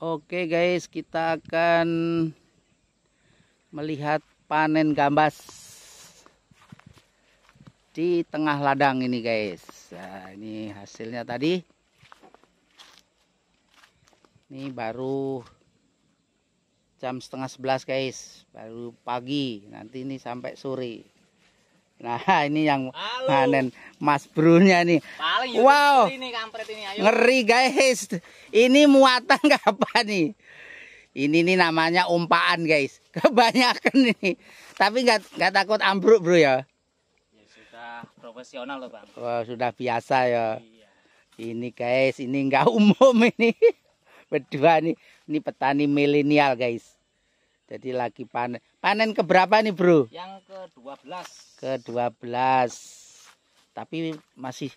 Oke guys, kita akan melihat panen gambas di tengah ladang ini guys. Nah, ini hasilnya tadi. Ini baru jam setengah sebelas guys, baru pagi. Nanti ini sampai sore. Nah, ini yang panen Mas Brunya nih. wow. Ini kampret ini, ayo. Ngeri guys. Ini muatan apa nih? Ini nih namanya umpaan guys. Kebanyakan ini. Tapi nggak nggak takut ambruk bro ya? ya? Sudah profesional loh bang. Wah wow, sudah biasa ya. Iya. Ini guys, ini nggak umum ini. Berdua nih, ini petani milenial guys. Jadi lagi panen. Panen keberapa nih bro? Yang ke 12 ke-12 tapi masih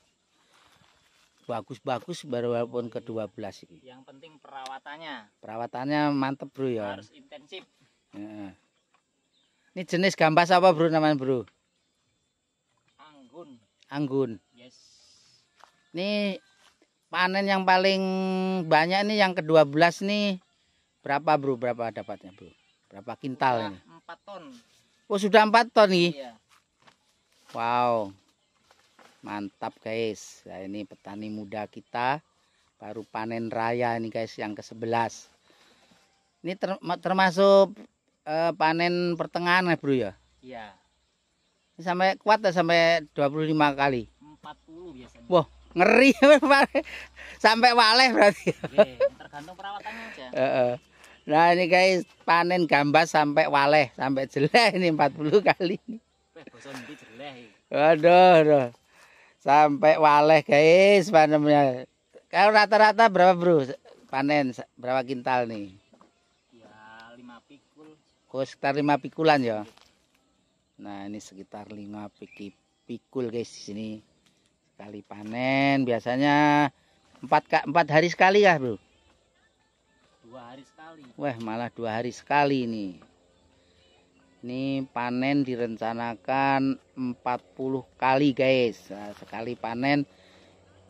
bagus-bagus baru walaupun ke-12 ini. Yang penting perawatannya. Perawatannya mantep bro ya. Harus intensif. Ini jenis gambas apa bro namanya bro? Anggun. Anggun. Yes. Ini panen yang paling banyak ini yang ke-12 nih berapa bro? Berapa dapatnya bro? Berapa kintal ini? 4 ton. Oh sudah empat ton nih. Iya. Wow. Mantap guys. Nah, ini petani muda kita baru panen raya ini guys yang ke sebelas. Ini termasuk uh, panen pertengahan ya, Bro ya? Iya. Sampai kuat ya sampai 25 kali. 40 biasanya. Wah, ngeri ya, sampai waleh berarti. Oke, tergantung perawatannya aja. Nah, ini guys panen gambas sampai waleh, sampai jelek ini 40 kali. Waduh, aduh. Sampai waleh guys panennya. Kalau rata-rata berapa bro panen berapa kintal nih? Ya lima pikul. Oh sekitar lima pikulan ya. Nah ini sekitar lima pikul pikul guys di sini sekali panen biasanya empat kak empat hari sekali ya bro dua hari sekali wah malah dua hari sekali nih ini panen direncanakan 40 kali guys nah, sekali panen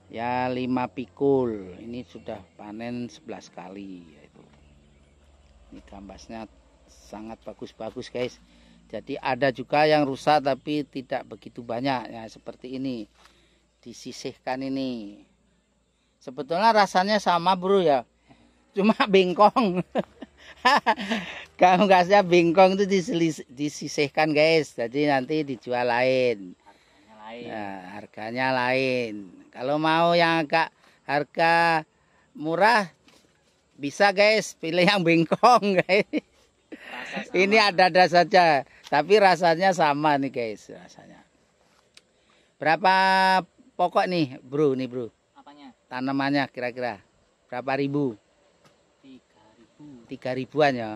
ya 5 pikul ini sudah panen 11 kali yaitu ini gambasnya sangat bagus-bagus guys jadi ada juga yang rusak tapi tidak begitu banyak ya seperti ini disisihkan ini sebetulnya rasanya sama bro ya cuma bengkong kamu gasnya bingkong itu disisihkan guys jadi nanti dijual lain harganya lain, nah, harganya lain. kalau mau yang agak harga murah bisa guys pilih yang bingkong guys ini ada-ada saja tapi rasanya sama nih guys rasanya berapa pokok nih bro nih bro Apanya? tanamannya kira-kira berapa ribu tiga ribu tiga ribuan ya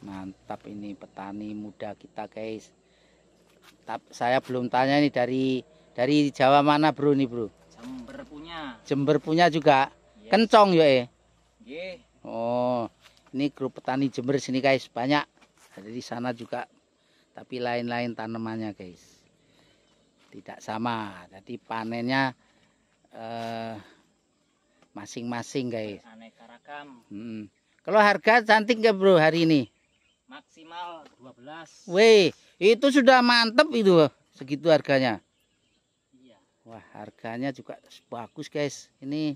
mantap ini petani muda kita guys tapi saya belum tanya nih dari dari Jawa mana bro nih bro Jember punya Jember punya juga yes. Iya. kencong yo eh yes. Iya. oh ini grup petani Jember sini guys banyak ada di sana juga tapi lain-lain tanamannya guys tidak sama jadi panennya eh, masing-masing eh, guys aneka ragam hmm. kalau harga cantik nggak bro hari ini maksimal 12 weh itu sudah mantep itu segitu harganya iya. wah harganya juga bagus guys ini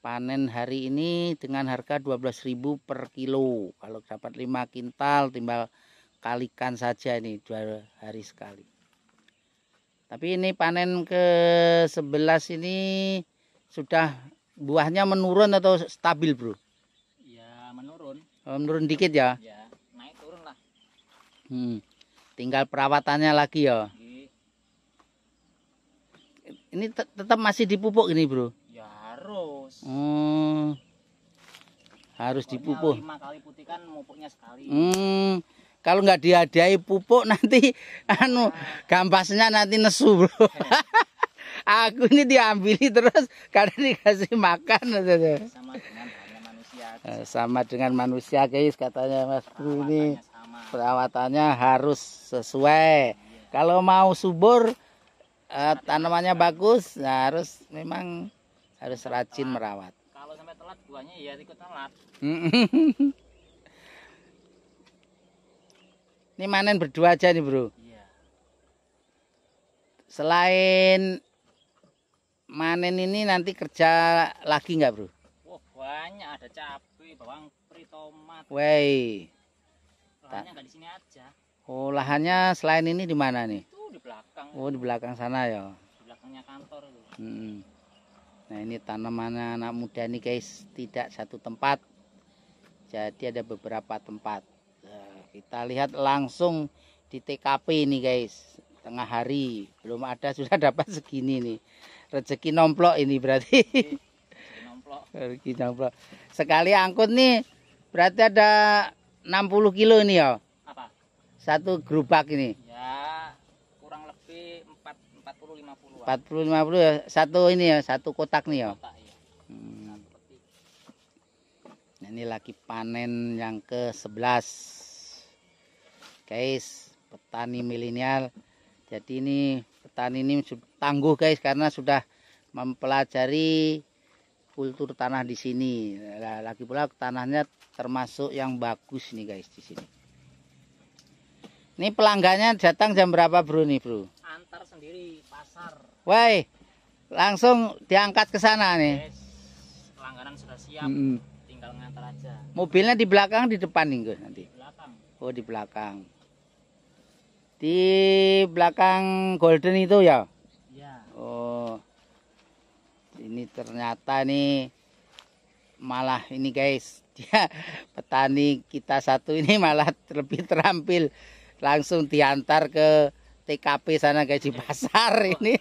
panen hari ini dengan harga 12.000 per kilo kalau dapat 5 kintal timbal kalikan saja ini dua hari sekali tapi ini panen ke 11 ini sudah buahnya menurun atau stabil bro ya menurun oh, menurun dikit ya, ya. Hmm. Tinggal perawatannya lagi ya. Ini tetap masih dipupuk ini, Bro. Ya harus. Hmm. Harus dipupuk. Lima kali kan pupuknya sekali. Hmm. Kalau nggak dihadiahi pupuk nanti anu nah. gampasnya nanti nesu, Bro. Aku ini diambili terus karena dikasih makan sama dengan manusia. Eh, sama dengan manusia, guys, katanya Mas Bro ini perawatannya harus sesuai kalau mau subur eh, tanamannya bagus nah harus memang harus rajin telat. merawat kalau sampai telat buahnya ya ikut telat ini manen berdua aja nih bro iya. selain manen ini nanti kerja lagi nggak bro? Wah wow, banyak ada cabai, bawang pri, tomat. Wey. Lahannya di sini aja. Oh, lahannya selain ini di mana nih? Itu di belakang. Oh, di belakang sana ya. Di belakangnya kantor itu. Hmm. Nah, ini tanamannya anak muda nih guys, tidak satu tempat. Jadi ada beberapa tempat. Nah, kita lihat langsung di TKP nih guys. Tengah hari, belum ada sudah dapat segini nih. Rezeki nomplok ini berarti. Rezeki nomplok. Rezeki nomplok. Sekali angkut nih berarti ada 60 kilo ini ya? Apa? Satu gerobak ini. Ya, kurang lebih 4 40 50. 40 50 ya, satu ini ya, satu kotak nih ya. Kotak, iya. hmm. ini lagi panen yang ke-11. Guys, petani milenial. Jadi ini petani ini tangguh guys karena sudah mempelajari kultur tanah di sini. Nah, lagi pula tanahnya termasuk yang bagus nih guys di sini. Ini pelanggannya datang jam berapa bro nih bro? Antar sendiri pasar. Woi, langsung diangkat ke sana nih. Yes, pelangganan sudah siap, -hmm. tinggal ngantar aja. Mobilnya di belakang, di depan nih guys nanti. Di belakang. Oh di belakang. Di belakang Golden itu ya? Iya. Oh ini ternyata nih malah ini guys dia petani kita satu ini malah lebih terampil langsung diantar ke TKP sana guys di pasar ini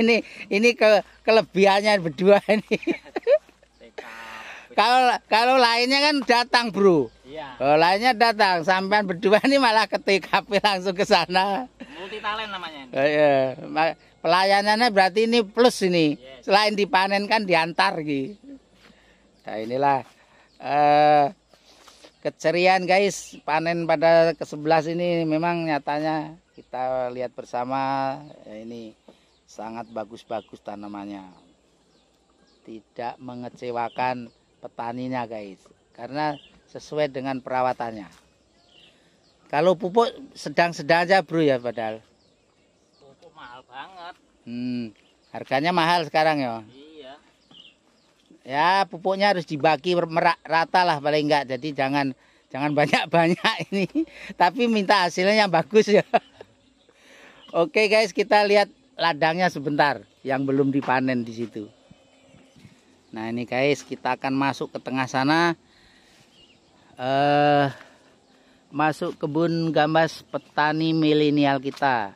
ini ini ke kelebihannya berdua ini kalau kalau lainnya kan datang bro iya. kalau lainnya datang sampean berdua ini malah ke TKP langsung ke sana multi talent namanya eh, iya. Pelayanannya berarti ini plus ini. Yes. Selain dipanen kan diantar gitu. Nah inilah eh, keceriaan guys panen pada ke-11 ini memang nyatanya kita lihat bersama ya ini sangat bagus-bagus tanamannya. Tidak mengecewakan petaninya guys karena sesuai dengan perawatannya. Kalau pupuk sedang-sedang aja bro ya padahal. Pupuk mahal banget. Hmm, harganya mahal sekarang ya. Iya. Ya pupuknya harus dibagi rata lah paling enggak. Jadi jangan jangan banyak-banyak ini. Tapi minta hasilnya yang bagus ya. Oke guys, kita lihat ladangnya sebentar yang belum dipanen di situ. Nah ini guys, kita akan masuk ke tengah sana. Eh. Uh, masuk kebun gambas petani milenial kita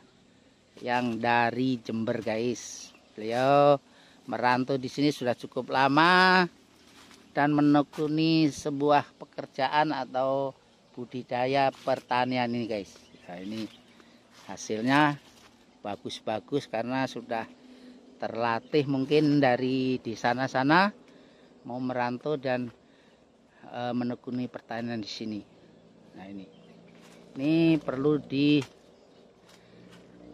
yang dari Jember guys. Beliau merantau di sini sudah cukup lama dan menekuni sebuah pekerjaan atau budidaya pertanian ini guys. Nah, ini hasilnya bagus-bagus karena sudah terlatih mungkin dari di sana-sana mau merantau dan eh, menekuni pertanian di sini nah ini ini perlu di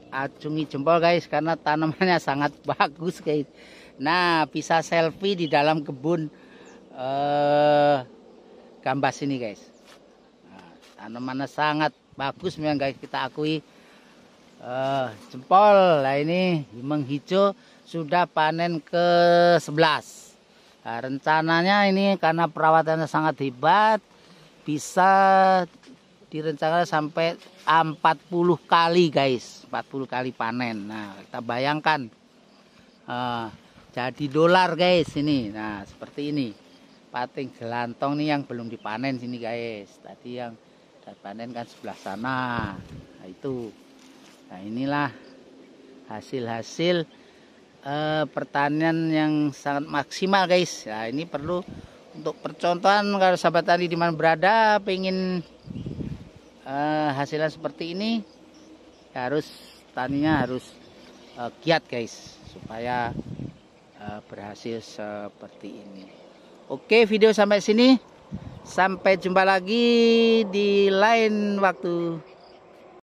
acungi jempol guys karena tanamannya sangat bagus guys nah bisa selfie di dalam kebun eh gambas ini guys nah, tanamannya sangat bagus memang guys kita akui Uh, jempol lah ini menghijau sudah panen ke 11 nah, rencananya ini karena perawatannya sangat hebat bisa direncanakan sampai 40 kali guys 40 kali panen nah kita bayangkan uh, jadi dolar guys ini nah seperti ini pating gelantong nih yang belum dipanen sini guys tadi yang dipanen kan sebelah sana nah, itu nah inilah hasil-hasil uh, pertanian yang sangat maksimal guys nah ini perlu untuk percontohan kalau sahabat tadi di mana berada pengen uh, hasilnya seperti ini ya harus taninya harus uh, eh, giat guys supaya uh, berhasil seperti ini oke video sampai sini sampai jumpa lagi di lain waktu